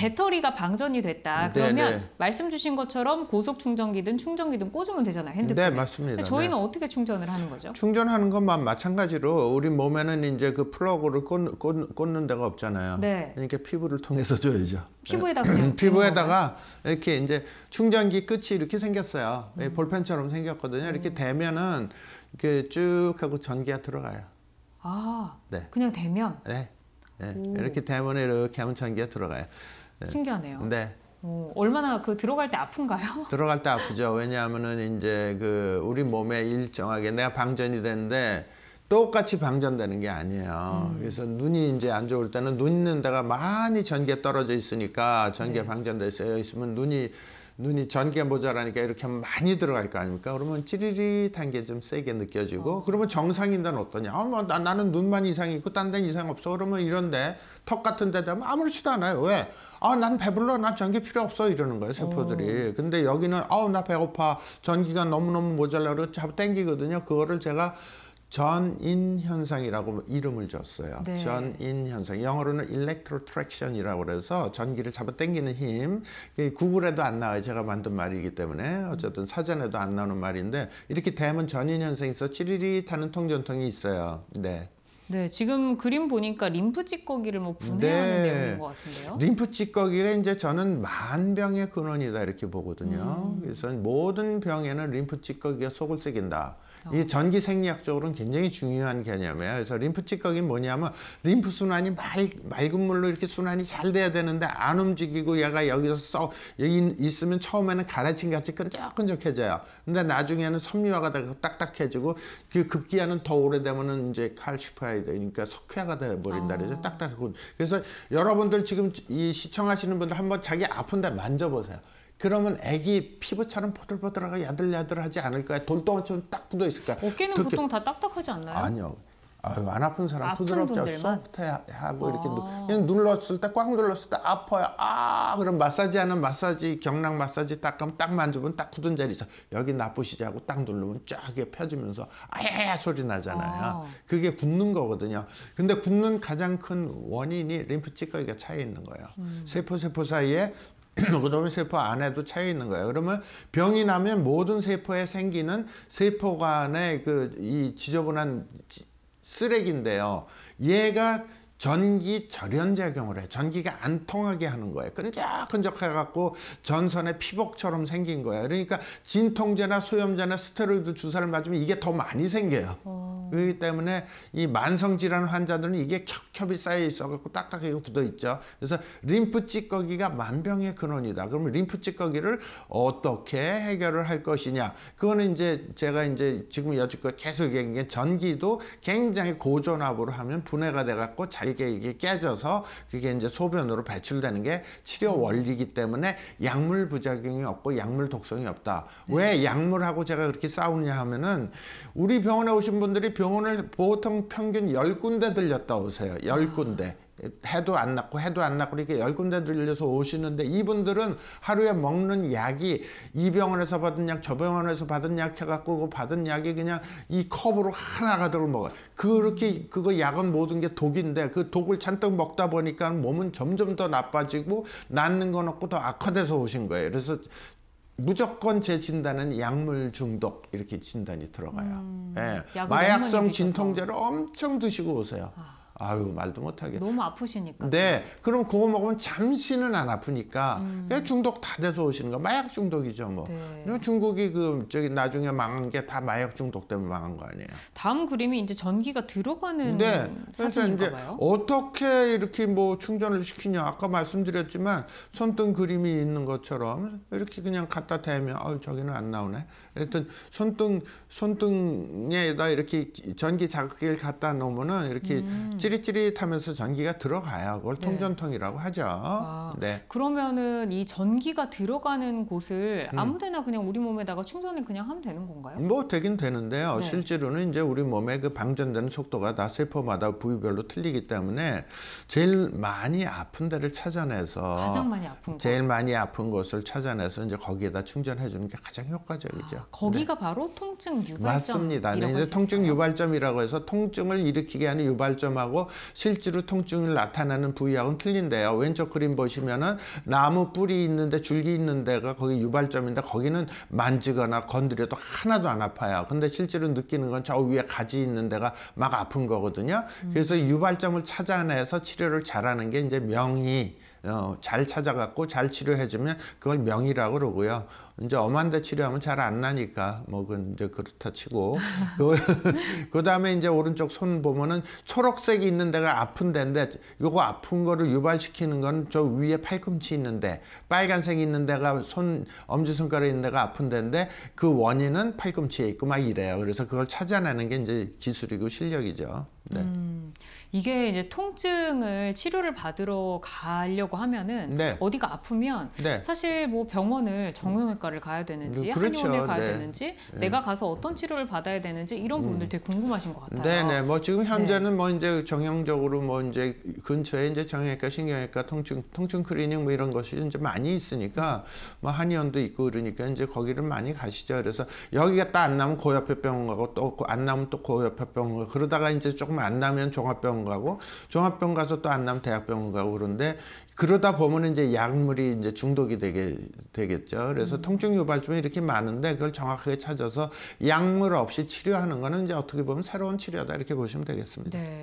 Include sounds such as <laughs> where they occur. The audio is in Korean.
배터리가 방전이 됐다. 네, 그러면 네네. 말씀 주신 것처럼 고속 충전기든 충전기든 꽂으면 되잖아요. 핸드폰에. 네, 맞습니다. 저희는 네. 어떻게 충전을 하는 거죠? 충전하는 것만 마찬가지로 우리 몸에는 이제 그 플러그를 꽂, 꽂, 꽂는 데가 없잖아요. 네. 그러니까 피부를 통해서 줘야죠. 피부에다가 네. <laughs> 피부에다가 어. 이렇게 이제 충전기 끝이 이렇게 생겼어요. 네, 음. 볼펜처럼 생겼거든요. 이렇게 음. 대면은 이렇게 쭉 하고 전기가 들어가요. 아, 네. 그냥 대면? 네. 네. 이렇게 대면에 이렇게 하면 전기가 들어가요. 네. 신기하네요. 네. 오, 어, 얼마나 그 들어갈 때 아픈가요? <laughs> 들어갈 때 아프죠. 왜냐하면은 이제 그 우리 몸에 일정하게 내가 방전이 되는데 똑같이 방전되는 게 아니에요. 음. 그래서 눈이 이제 안 좋을 때는 눈 있는 데가 많이 전기 떨어져 있으니까 전기 네. 방전돼 있어요. 있으면 눈이 눈이 전기가 모자라니까 이렇게 하면 많이 들어갈 거 아닙니까? 그러면 찌릿한 게좀 세게 느껴지고 어. 그러면 정상인들은 어떠냐? 어, 뭐, 나, 나는 눈만 이상 있고 딴 데는 이상 없어. 그러면 이런데 턱 같은 데 되면 아무렇지도 않아요. 왜? 아, 난 배불러. 나 전기 필요 없어. 이러는 거예요, 세포들이. 어. 근데 여기는 아우, 나 배고파. 전기가 너무너무 모자라. 그래서 잡 땡기거든요. 그거를 제가 전인 현상이라고 이름을 줬어요. 네. 전인 현상. 영어로는 electrotraction이라고 그래서 전기를 잡아당기는 힘. 구글에도 안 나와요. 제가 만든 말이기 때문에 어쨌든 사전에도 안 나오는 말인데 이렇게 되면 전인 현상이 있어 찌릿릿 하는 통전통이 있어요. 네. 네, 지금 그림 보니까 림프 찌꺼기를 뭐 분해하는 네. 내용인 것 같은데요. 림프 찌꺼기가 이제 저는 만병의 근원이다 이렇게 보거든요. 음. 그래서 모든 병에는 림프 찌꺼기가 속을 새긴다. 어. 이 전기 생리학적으로는 굉장히 중요한 개념이에요. 그래서 림프 찌꺼기는 뭐냐면 림프 순환이 말, 맑은 물로 이렇게 순환이 잘 돼야 되는데 안 움직이고 얘가 여기서 썩 여기 있으면 처음에는 가라침 같이 끈적끈적해져요. 근데 나중에는 섬유화가 되고 딱딱해지고 그 급기야는 더 오래되면은 이제 칼시파이 그러니까 석회가 화 돼버린다 그래서 아. 딱딱하고 그래서 여러분들 지금 이 시청하시는 분들 한번 자기 아픈 데 만져보세요. 그러면 애기 피부처럼 보들보들하고 야들야들하지 않을 까요 돌덩이처럼 딱 굳어 있을 까요 어깨는 그렇게... 보통 다 딱딱하지 않나요? 아니요. 아유, 안 아픈 사람 아픈 부드럽죠. 소프트하고 아. 이렇게 어. 눌렀을 때 꽉 눌렀을 때 아파요. 아 그럼 마사지하는 마사지 경락 마사지 딱 하면 딱 만져보면 딱 굳은 자리 에서 여기 나쁘시지 하고 딱 누르면 쫙 이렇게 펴지면서 아야야 소리 나잖아요. 아. 그게 굳는 거거든요. 근데 굳는 가장 큰 원인이 림프 찌꺼기가 차여 있는 거예요. 음. 세포 세포 사이에 <clears throat> 그다음에 세포 안에도 차여 있는 거예요. 그러면 병이 나면 모든 세포에 생기는 세포 간의 그이 지저분한 지, 쓰레기인데요. 얘가 전기 절연작용을 해. 전기가 안 통하게 하는 거예요. 끈적끈적 해갖고 전선에 피복처럼 생긴 거예요. 그러니까 진통제나 소염제나 스테로이드 주사를 맞으면 이게 더 많이 생겨요. 오. 어. 그렇기 때문에 이 만성 질환 환자들은 이게 겹겹이 쌓여 있어 갖고 딱딱하게 굳어 있죠. 그래서 림프 찌꺼기가 만병의 근원이다. 그러면 림프 찌꺼기를 어떻게 해결을 할 것이냐? 그거는 이제 제가 이제 지금 여지껏 계속 얘기한 게 전기도 굉장히 고전압으로 하면 분해가 돼 갖고 잘게 이게 깨져서 그게 이제 소변으로 배출되는 게 치료 원리이기 때문에 약물 부작용이 없고 약물 독성이 없다. 왜 음. 약물하고 제가 그렇게 싸우냐 하면은 우리 병원에 오신 분들이 병원을 보통 평균 열군데 들렸다 오세요. 열군데 아. 해도 안 낫고 해도 안 낫고 이렇게 열 군데 들려서 오시는데 이분들은 하루에 먹는 약이 이 병원에서 받은 약저 병원에서 받은 약 해갖고 그 받은 약이 그냥 이 컵으로 하나 가득을 먹어요. 그렇게 그거 약은 모든 게 독인데 그 독을 잔뜩 먹다 보니까 몸은 점점 더 나빠지고 낫는 건 없고 더 악화돼서 오신 거예요. 그래서 무조건 재진단은 약물 중독 이렇게 진단이 들어가요. 음, 예. 마약성 진통제를 엄청 드시고 오세요. 아. 아유 말도 못하게 너무 아프시니까 네 그럼 그거 먹으면 잠시는 안 아프니까 음. 그냥 중독 다 돼서 오시는 거 마약 중독이죠 뭐 네. 중국이 그 저기 나중에 망한 게 다 마약 중독 때문에 망한 거 아니에요 다음 그림이 이제 전기가 들어가는 네. 그래서 이제 어떻게 이렇게 뭐 충전을 시키냐 아까 말씀드렸지만 손등 그림이 있는 것처럼 이렇게 그냥 갖다 대면 아유 저기는 안 나오네 하여튼 손등 손등에다 이렇게 전기 자극기를 갖다 놓으면은 이렇게 음. 찌릿찌릿하면서 전기가 들어가야 그걸 네. 통전통이라고 하죠. 아, 네. 그러면은 이 전기가 들어가는 곳을 음. 아무데나 그냥 우리 몸에다가 충전을 그냥 하면 되는 건가요? 뭐 되긴 되는데요. 네. 실제로는 이제 우리 몸에 그 방전되는 속도가 다 세포마다 부위별로 틀리기 때문에 제일 많이 아픈 데를 찾아내서 가장 많이 아픈 제일 많이 아픈 곳을 찾아내서 이제 거기에다 충전해 주는 게 가장 효과적이죠. 아, 거기가 네. 바로 통증 유발점 맞습니다. 네, 이제 통증 유발점이라고 해서 통증을 일으키게 하는 유발점하고 실제로 통증을 나타나는 부위하고는 틀린데요. 왼쪽 그림 보시면은 나무 뿌리 있는데 줄기 있는 데가 거기 유발점인데 거기는 만지거나 건드려도 하나도 안 아파요. 근데 실제로 느끼는 건 저 위에 가지 있는 데가 막 아픈 거거든요. 그래서 유발점을 찾아내서 치료를 잘하는 게 이제 명의 어, 잘 찾아갖고 잘 치료해주면 그걸 명이라고 그러고요. 이제 엄한데 치료하면 잘 안 나니까 뭐그 이제 그렇다 치고 <laughs> 그 다음에 이제 오른쪽 손 보면은 초록색이 있는 데가 아픈 데인데 요거 아픈 거를 유발시키는 건 저 위에 팔꿈치 있는데 빨간색이 있는 데가 손 엄지 손가락 있는 데가 아픈 데인데 그 원인은 팔꿈치에 있고 막 이래요. 그래서 그걸 찾아내는 게 이제 기술이고 실력이죠. 네. 음. 이게 이제 통증을 치료를 받으러 가려고 하면은 네. 어디가 아프면 네. 사실 뭐 병원을 정형외과를 가야 되는지 음, 그렇죠. 한의원을 가야 네. 되는지 네. 내가 가서 어떤 치료를 받아야 되는지 이런 음. 부분들 되게 궁금하신 것 같아요. 네네. 뭐 지금 네. 현재는 뭐 이제 정형적으로 뭐 이제 근처에 이제 정형외과, 신경외과, 통증 통증 클리닉 뭐 이런 것이 이제 많이 있으니까 뭐 한의원도 있고 그러니까 이제 거기를 많이 가시죠. 그래서 여기가 딱 안 나면 그 옆에 병원 가고 또안 그 나면 또 그 옆에 병원 가고 그러다가 이제 조금 안 나면 조금 종합병원 가고 종합병원 가서 또안남 대학병원 가고 그런데 그러다 보면 이제 약물이 이제 중독이 되게 되겠죠. 그래서 음. 통증 유발점이 이렇게 많은데 그걸 정확하게 찾아서 약물 없이 치료하는 거는 이제 어떻게 보면 새로운 치료다 이렇게 보시면 되겠습니다. 네.